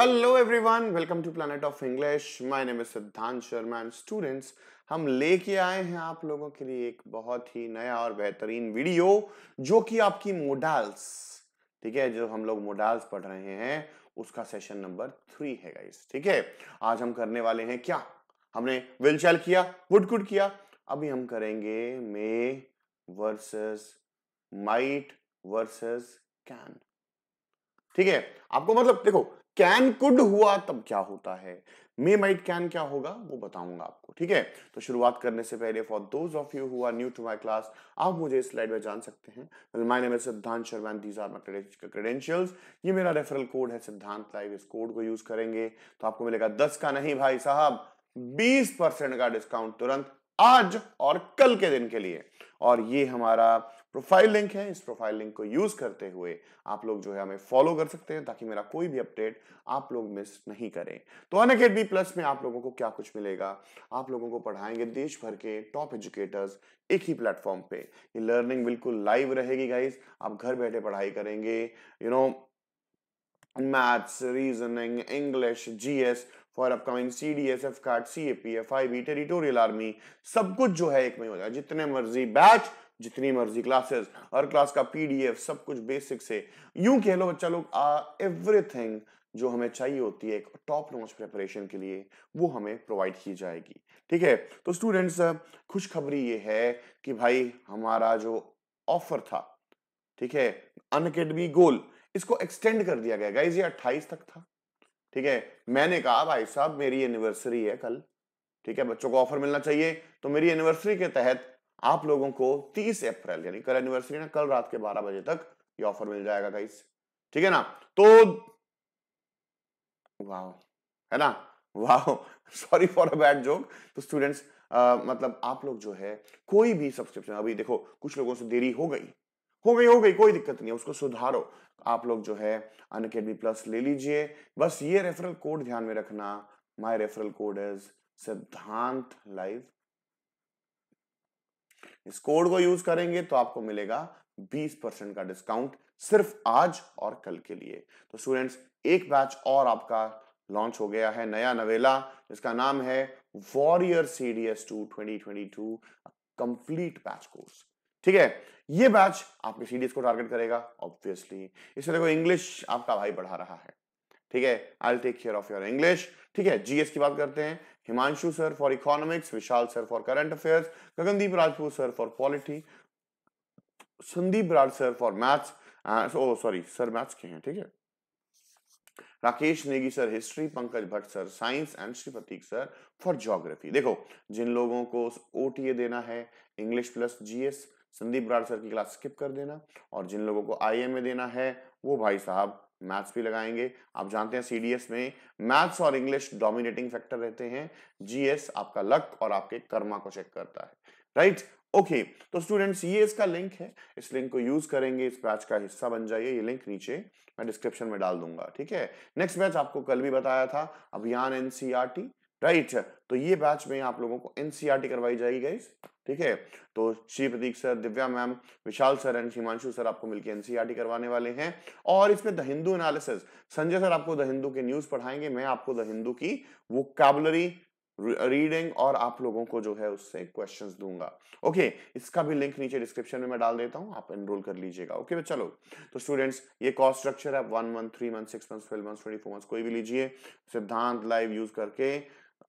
Hello everyone welcome to planet of English my name is Siddhant Sharma and students हम लेके आए हैं आप लोगों के लिए एक बहुत ही नया और बेहतरीन वीडियो जो कि आपकी मोडाल्स ठीक है जो हम लोग मोडाल्स पढ़ रहे हैं उसका सेशन नंबर थ्री है गाइस ठीक है आज हम करने वाले हैं क्या हमने विलचैल किया वुड कुड किया अभी हम करेंगे may versus might versus can ठीक है आपको मतलब देखो कैन कुड हुआ तब क्या होता है मे माइट कैन क्या होगा वो बताऊंगा आपको ठीक है तो शुरुआत करने से पहले for those of you who are new to my class आप मुझे इस स्लाइड में जान सकते हैं my name Siddhant Sharma these are my credentials ये मेरा रेफरल कोड है सिद्धांत लाइव इस कोड को यूज करेंगे तो आपको मिलेगा दस का नहीं भाई साहब बीस का डिस्काउंट तुरंत आज और कल के दिन के लिए और ये हमारा प्रोफाइल लिंक है इस प्रोफाइल लिंक को यूज करते हुए आप लोग जो है हमें फॉलो कर सकते हैं ताकि मेरा कोई भी अपडेट आप लोग मिस नहीं करें तो अन अकेडमी प्लस में आप लोगों को क्या कुछ मिलेगा आप लोगों को पढ़ाएंगे देश भर के टॉप एजुकेटर्स एक ही प्लेटफॉर्म पे ये लर्निंग बिल्कुल लाइव रहेगी गाइज आप घर बैठे पढ़ाई करेंगे you know maths reasoning English जी for upcoming C D S AFCAT C A P F I B territorial army सब कुछ जो है एक में हो जाएगा जितने मर्जी बैच जितनी मर्जी क्लासेस हर क्लास का पीडीएफ सब कुछ बेसिक से यूं कह लो बच्चा लोग एवरीथिंग जो हमें चाहिए होती है एक टॉप नॉच प्रिपरेशन के लिए वो हमें प्रोवाइड की जाएगी ठीक है तो स्टूडेंट्स खुशखबरी ये है कि भाई हमारा जो ऑफर था ठीक है अनकेडमी गोल इसको एक्सटेंड कर दिया गया गाइज ये 28 तक था ठीक है मैंने कहा भाई साहब मेरी एनिवर्सरी है कल ठीक है बच्चों को ऑफर मिलना चाहिए तो मेरी एनिवर्सरी के तहत आप लोगों को 30 अप्रैल यानी कल एनिवर्सरी ना कल रात के 12 बजे तक ये ऑफर मिल जाएगा गाइस ठीक है ना तो वाह है ना वाह sorry for a bad joke तो स्टूडेंट्स मतलब आप लोग जो है कोई भी सब्सक्रिप्शन अभी देखो कुछ लोगों से देरी हो गई हो गई हो गई कोई दिक्कत नहीं है उसको सुधारो आप लोग जो है अकेडमी प्लस ले लीजिए बस ये रेफरल कोड ध्यान में रखना my referral code is Siddhant live इस कोड को यूज करेंगे तो आपको मिलेगा 20 परसेंट का डिस्काउंट सिर्फ आज और कल के लिए तो स्टूडेंट्स एक बैच और आपका लॉन्च हो गया है नया नवेला इसका नाम है warrior C D S two twenty complete batch course ठीक है ये बैच आपके सीडीएस को टारगेट करेगा ऑब्वियसली इसमें देखो इंग्लिश आपका भाई बढ़ा रहा है ठीक है I take care of your English ठीक है जीएस की बात करते हैं Himanshu sir for economics Vishal sir for current affairs Gagandeep Rajput sir for polity Sandeep Raj sir for maths oh sorry sir maths के हैं ठीक है Rakesh Negi sir history Pankaj Bhatt sir science and Shri Prateek sir for geography देखो जिन लोगों को ओ देना है English plus GS Sandeep Brar sir की क्लास स्किप कर देना और जिन लोगों को आई देना है वो भाई साहब मैथ्स भी लगाएंगे आप जानते हैं सीडीएस में मैथ्स और इंग्लिश डोमिनेटिंग फैक्टर रहते हैं जीएस आपका लक और आपके कर्मा को चेक करता है राइट ओके तो स्टूडेंट्स ये इसका लिंक है इस लिंक को यूज करेंगे इस बैच का हिस्सा बन जाइए ये लिंक नीचे मैं डिस्क्रिप्शन में डाल दूंगा ठीक है नेक्स्ट बैच आपको कल भी बताया था अभियान एनसीआरटी राइट तो ये बैच में आप लोगों को एनसीईआरटी e करवाई जाएगी गाइज ठीक है तो Shri Prateek sir Divya ma'am Vishal sir and Himanshu sir आपको मिलकर एनसीईआरटी e करवाने वाले हैं और इसमें the Hindu analysis Sanjay sir आपको द हिंदू के न्यूज पढ़ाएंगे मैं आपको द हिंदू की वो काबलरी रीडिंग और आप लोगों को जो है उससे क्वेश्चंस दूंगा ओके okay, इसका भी लिंक नीचे डिस्क्रिप्शन में मैं डाल देता हूं आप एनरोल कर लीजिएगा ओके okay, चलो तो स्टूडेंट्स ये कॉस्ट स्ट्रक्चर है one month three month six month twelve month twenty four month कोई भी लीजिए सिद्धांत लाइव यूज करके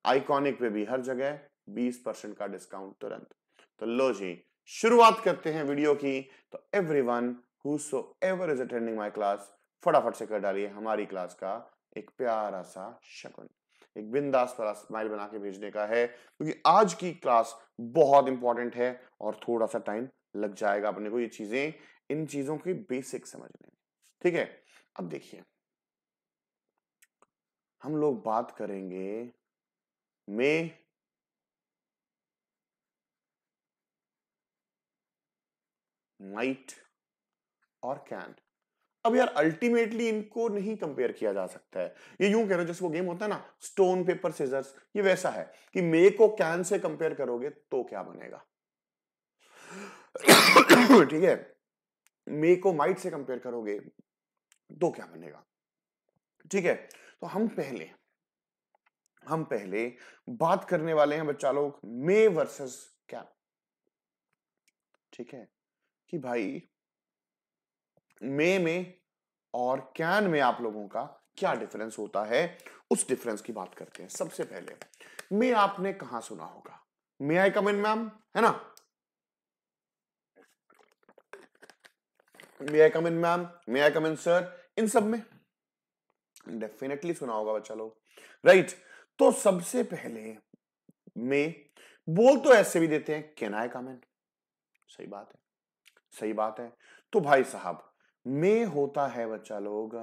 आइकॉनिक पे भी हर जगह 20 परसेंट का डिस्काउंट तुरंत तो लो जी शुरुआत करते हैं वीडियो की तो everyone so ever is attending my class फटाफट से कर डालिए हमारी क्लास का एक प्यारा सा शकुन एक बिंदास वाला स्माइल बना के भेजने का है क्योंकि तो आज की क्लास बहुत इंपॉर्टेंट है और थोड़ा सा टाइम लग जाएगा अपने को ये चीजें इन चीजों की बेसिक समझने में ठीक है अब देखिए हम लोग बात करेंगे may might और can अब यार अल्टीमेटली इनको नहीं कंपेयर किया जा सकता है ये यूं कह रहे हो जैसे वो गेम होता है ना स्टोन पेपर सीजर्स ये वैसा है कि मे को कैन से कंपेयर करोगे तो क्या बनेगा ठीक है मे को माइट से कंपेयर करोगे तो क्या बनेगा ठीक है तो हम पहले हम पहले बात करने वाले हैं बच्चा लोग मे वर्सेस कैन ठीक है कि भाई मे में और कैन में आप लोगों का क्या डिफरेंस होता है उस डिफरेंस की बात करते हैं सबसे पहले मे आपने कहा सुना होगा मे आई कम इन मैम है ना मे I come in ma'am may I come in sir इन सब में डेफिनेटली सुना होगा बच्चा लोग राइट right. तो सबसे पहले में बोल तो ऐसे भी देते हैं कैन आई कमेंट सही बात है सही बात है तो भाई साहब में होता है बच्चा लोग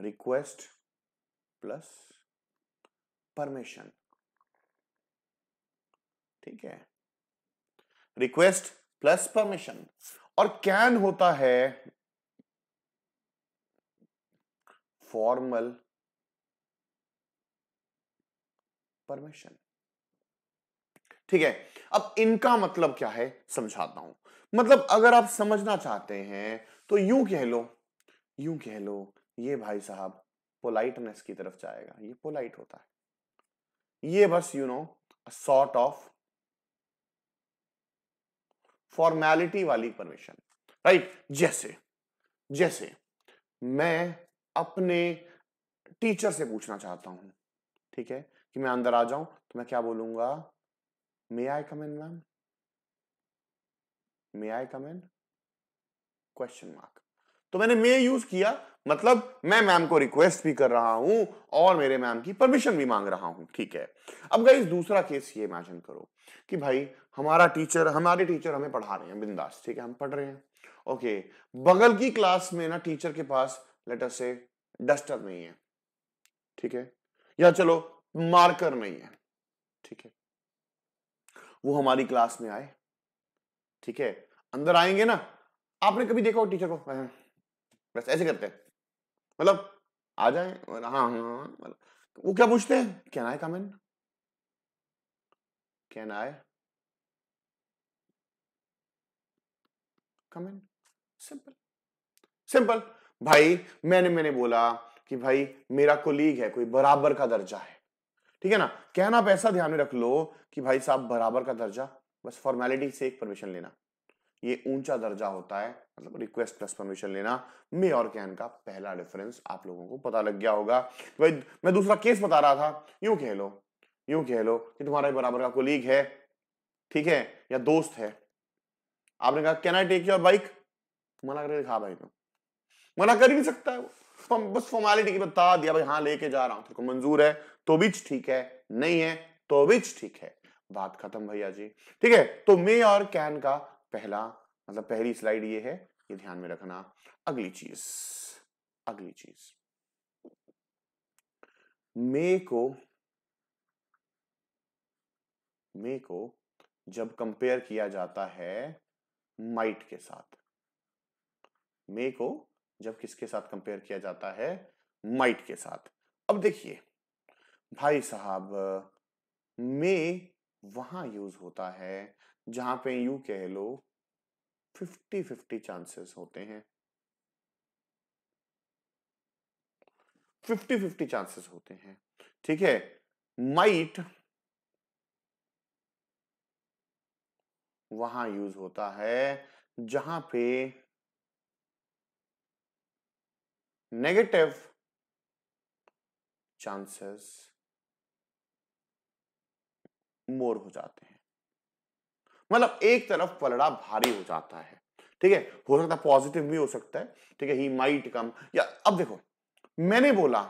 रिक्वेस्ट प्लस परमिशन ठीक है रिक्वेस्ट प्लस परमिशन और कैन होता है फॉर्मल परमिशन ठीक है अब इनका मतलब क्या है समझाता हूं मतलब अगर आप समझना चाहते हैं तो यूं कह लो यूं कह लो ये भाई साहब पोलाइटनेस की तरफ जाएगा ये पोलाइट होता है ये बस you know sort of formality वाली परमिशन राइट जैसे जैसे मैं अपने टीचर से पूछना चाहता हूं ठीक है कि मैं अंदर आ जाऊं तो मैं क्या बोलूंगा may I come in ma'am may I come in question mark तो मैंने मे यूज किया मतलब मैं मैम को रिक्वेस्ट भी कर रहा हूं और मेरे मैम की परमिशन भी मांग रहा हूं ठीक है अब गई दूसरा केस ये इमेजिन करो कि भाई हमारा टीचर हमारे टीचर हमें पढ़ा रहे हैं बिंदास ठीक है हम पढ़ रहे हैं ओके बगल की क्लास में ना टीचर के पास लेटर से डस्टर नहीं है ठीक है या चलो मार्कर नहीं है ठीक है वो हमारी क्लास में आए ठीक है अंदर आएंगे ना आपने कभी देखा हो टीचर को बस ऐसे करते हैं मतलब आ जाए हाँ, हाँ हाँ मतलब वो क्या पूछते हैं कैन ना comment can I come simple simple भाई मैंने मैंने बोला कि भाई मेरा कोलीग है कोई बराबर का दर्जा है ठीक है ना कहना पैसा ध्यान में रख लो कि भाई साहब बराबर का दर्जा बस फॉर्मेलिटी से एक परमिशन लेना ये ऊंचा दर्जा होता है मतलब रिक्वेस्ट प्लस परमिशन लेना मे और कैन का पहला डिफरेंस आप लोगों को पता लग गया होगा भाई मैं दूसरा केस बता रहा था यूं कह लो यूं कह लो कि तुम्हारा बराबर का कोलीग है ठीक है या दोस्त है आपने कहा can I take your bike मना कर दिखा भाई तो मना कर ही नहीं सकता है वो बस फॉर्मेलिटी की बता दिया भाई हाँ लेके जा रहा हूं तेरे को मंजूर है तो बिच ठीक है नहीं है तो बिच ठीक है बात खत्म भैया जी ठीक है तो मे और कैन का पहला मतलब पहली स्लाइड ये है ये ध्यान में रखना अगली चीज अगली चीज मे को मे को जब कंपेयर किया जाता है माइट के साथ मे को जब किसके साथ कंपेयर किया जाता है माइट के साथ अब देखिए भाई साहब मे वहां यूज होता है जहां पे यू कह लो फिफ्टी फिफ्टी चांसेस होते हैं फिफ्टी फिफ्टी चांसेस होते हैं ठीक है माइट वहां यूज होता है जहां पे negative चांसेस मोर हो जाते हैं मतलब एक तरफ पलड़ा भारी हो जाता है ठीक है हो सकता है पॉजिटिव भी हो सकता है ठीक है ही माइट कम या अब देखो मैंने बोला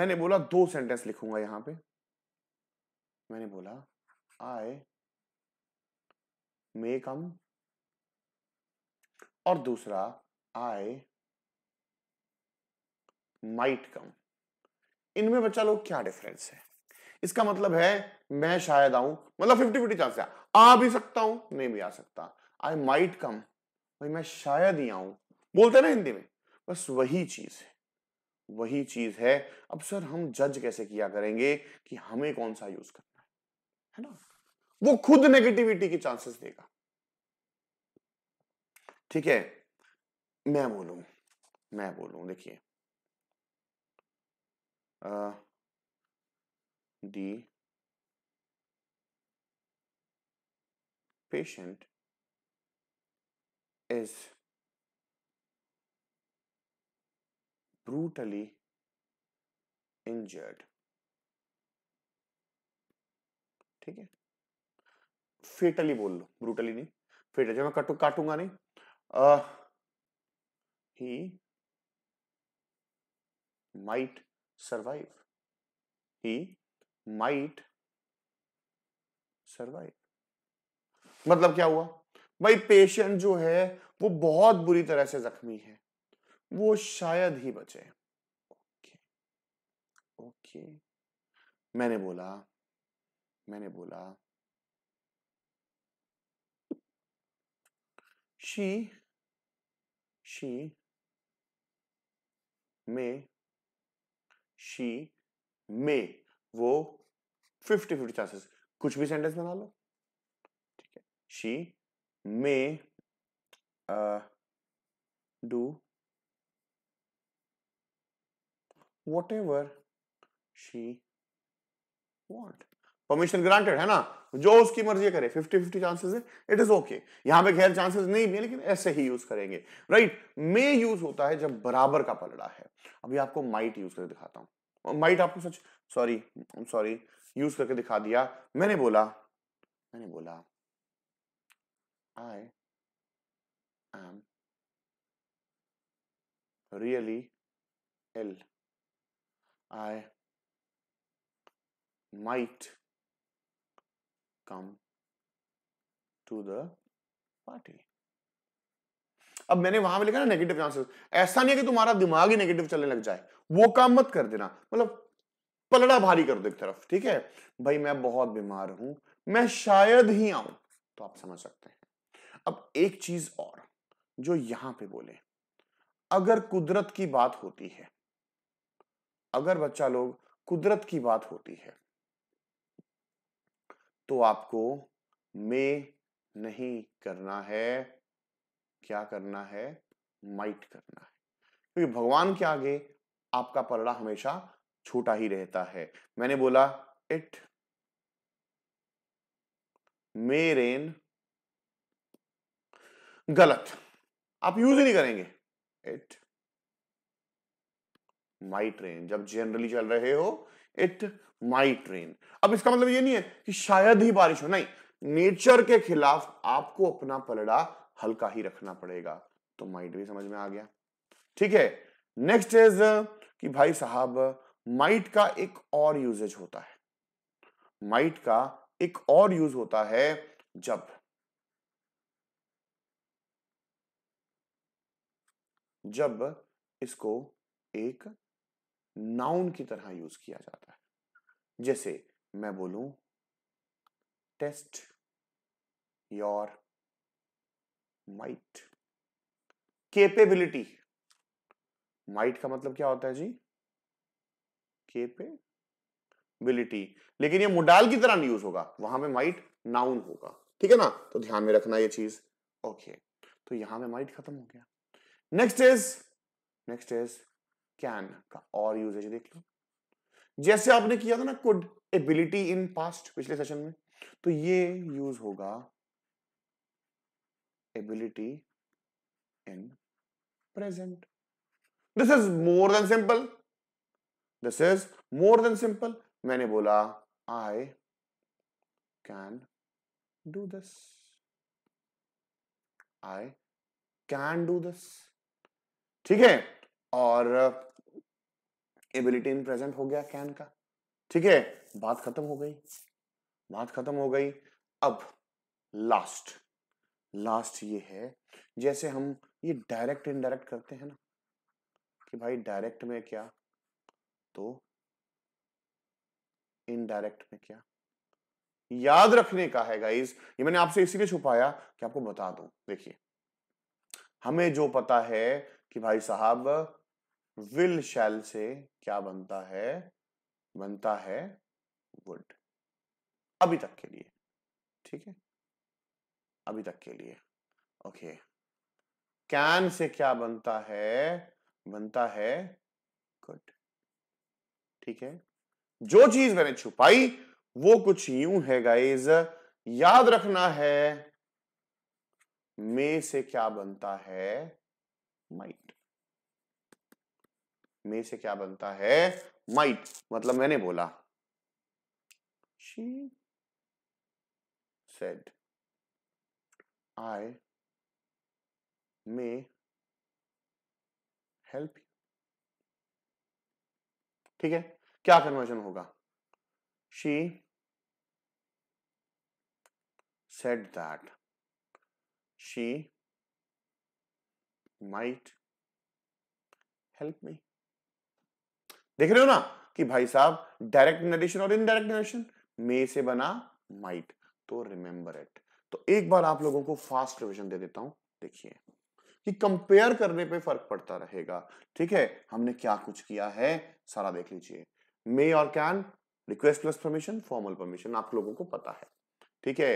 मैंने बोला दो सेंटेंस लिखूंगा यहां पे मैंने बोला आई मे कम और दूसरा आई माइट कम इनमें बच्चा लोग क्या डिफरेंस है इसका मतलब है मैं शायद आऊं मतलब फिफ्टी फिफ्टी चांस है आ भी सकता हूं नहीं भी आ सकता आई माइट कम भाई मैं शायद ही आऊं बोलते ना हिंदी में बस वही चीज है वही चीज है अब सर हम जज कैसे किया करेंगे कि हमें कौन सा यूज करना है है ना वो खुद नेगेटिविटी की चांसेस देगा ठीक है मैं बोलू मैं बोलू देखिए the patient is brutally injured ठीक है फेटली बोल लो ब्रूटली नहीं फेटल जब मैं काटू काटूंगा नहीं आ, he might survive. He might survive. मतलब क्या हुआ भाई पेशेंट जो है वो बहुत बुरी तरह से जख्मी है वो शायद ही बचे ओके ओके मैंने बोला मैंने बोला she she may she may वो फिफ्टी फिफ्टी चांसेस कुछ भी सेंटेंस बना लो ठीक है she may do whatever she want permission granted है ना तो जो उसकी मर्जी करे 50 50 चांसेस है इट इज ओके यहां पे खैर चांसेस नहीं भी है लेकिन ऐसे ही यूज करेंगे राइट मे यूज होता है जब बराबर का पलड़ा है अभी आपको माइट यूज करके दिखाता हूं माइट आपको सच सॉरी सॉरी यूज करके दिखा दिया मैंने बोला मैंने बोला आई एम रियली एल I might come to the party. अब मैंने वहां पे लिखा ना नेगेटिव चांसेस ऐसा नहीं है कि तुम्हारा दिमाग ही नेगेटिव चलने लग जाए वो काम मत कर देना मतलब पलड़ा भारी कर दो एक तरफ ठीक है भाई मैं बहुत बीमार हूं मैं शायद ही आऊं तो आप समझ सकते हैं अब एक चीज और जो यहां पे बोले अगर कुदरत की बात होती है अगर बच्चा लोग कुदरत की बात होती है तो आपको मे नहीं करना है क्या करना है माइट करना है क्योंकि तो भगवान के आगे आपका पलड़ा हमेशा छोटा ही रहता है मैंने बोला इट मे रेन गलत आप यूज ही नहीं करेंगे इट माइट रेन जब जनरली चल रहे हो इट माई ट्रेन अब इसका मतलब ये नहीं है कि शायद ही बारिश हो नहीं नेचर के खिलाफ आपको अपना पलड़ा हल्का ही रखना पड़ेगा तो माइट भी समझ में आ गया ठीक है नेक्स्ट इज कि भाई साहब माइट का एक और यूजेज होता है माइट का एक और यूज होता है जब जब इसको एक नाउन की तरह यूज किया जाता है जैसे मैं बोलूं test your might capability might का मतलब क्या होता है जी केपेबिलिटी लेकिन ये मुडाल की तरह नहीं यूज होगा वहां पे माइट नाउन होगा ठीक है ना तो ध्यान में रखना ये चीज ओके okay. तो यहां में माइट खत्म हो गया next is next is can का और यूजेज देख लो जैसे आपने किया था ना कुड एबिलिटी इन पास्ट पिछले सेशन में तो ये यूज होगा ability in present this is more than simple this is more than simple मैंने बोला I can do this I can do this ठीक है और एबिलिटी इन प्रेजेंट हो गया कैन का ठीक है बात खत्म हो गई बात खत्म हो गई अब लास्ट लास्ट ये है जैसे हम ये डायरेक्ट इनडायरेक्ट करते हैं ना कि भाई डायरेक्ट में क्या तो इनडायरेक्ट में क्या याद रखने का है गाइज ये मैंने आपसे इसीलिए छुपाया कि आपको बता दूं देखिए हमें जो पता है कि भाई साहब विल शैल से क्या बनता है बनता है वुड अभी तक के लिए ठीक है अभी तक के लिए ओके कैन से क्या बनता है बनता है गुड ठीक है जो चीज मैंने छुपाई वो कुछ यूं है गाइज याद रखना है मे से क्या बनता है माइट मे से क्या बनता है माइट मतलब मैंने बोला she said I may help ठीक है क्या कन्वर्जन होगा she said that she might help me देख रहे हो ना कि भाई साहब डायरेक्ट नरेशन और इनडायरेक्ट नरेशन मे से बना माइट तो रिमेंबर इट तो एक बार आप लोगों को फास्ट रिविजन दे देता हूं देखिए कि कंपेयर करने पे फर्क पड़ता रहेगा ठीक है हमने क्या कुछ किया है सारा देख लीजिए मे और can request plus permission formal permission आप लोगों को पता है ठीक है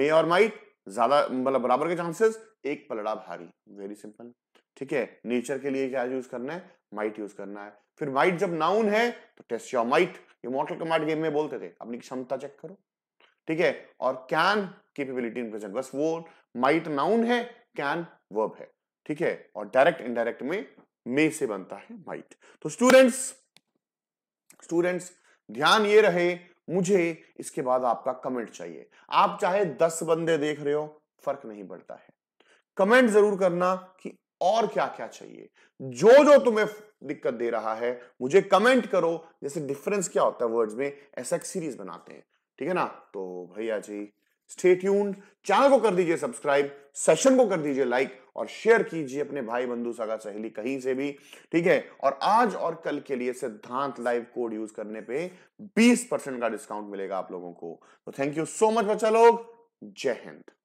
मे और माइट ज्यादा मतलब बराबर के चांसेस एक पलड़ा भारी वेरी सिंपल ठीक है नेचर के लिए क्या यूज करना है माइट यूज करना है फिर माइट जब नाउन है तो टेस्ट योर माइट ये मॉडल कमांड गेम में बोलते थे अपनी क्षमता चेक करो ठीक है और कैन केपेबिलिटी इन प्रेजेंट बस वो माइट नाउन है कैन वर्ब है ठीक है और डायरेक्ट इनडायरेक्ट में मे से बनता है माइट तो स्टूडेंट्स स्टूडेंट्स ध्यान ये रहे मुझे इसके बाद आपका कमेंट चाहिए आप चाहे दस बंदे देख रहे हो फर्क नहीं पड़ता है कमेंट जरूर करना कि और क्या क्या चाहिए जो जो तुम्हें दिक्कत दे रहा है मुझे कमेंट करो जैसे डिफरेंस क्या होता है वर्ड्स में ऐसा एक सीरीज बनाते हैं ठीक है ना तो भैया जी स्टे ट्यून्ड चैनल को कर दीजिए सब्सक्राइब सेशन को कर दीजिए लाइक और शेयर कीजिए अपने भाई बंधु सगा सहेली कहीं से भी ठीक है और आज और कल के लिए सिद्धांत लाइव कोड यूज करने पे 20 परसेंट का डिस्काउंट मिलेगा आप लोगों को तो थैंक यू सो मच बच्चा लोग जय हिंद